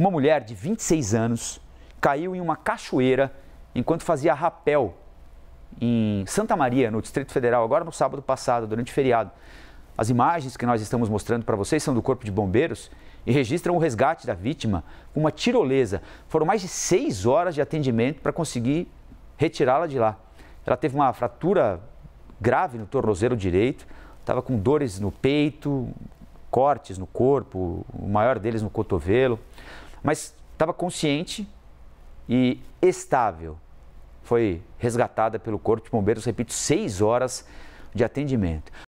Uma mulher de 26 anos caiu em uma cachoeira enquanto fazia rapel em Santa Maria, no Distrito Federal, agora no sábado passado, durante o feriado. As imagens que nós estamos mostrando para vocês são do Corpo de Bombeiros e registram o resgate da vítima com uma tirolesa. Foram mais de seis horas de atendimento para conseguir retirá-la de lá. Ela teve uma fratura grave no tornozelo direito, estava com dores no peito, cortes no corpo, o maior deles no cotovelo mas estava consciente e estável. Foi resgatada pelo Corpo de Bombeiros, repito, seis horas de atendimento.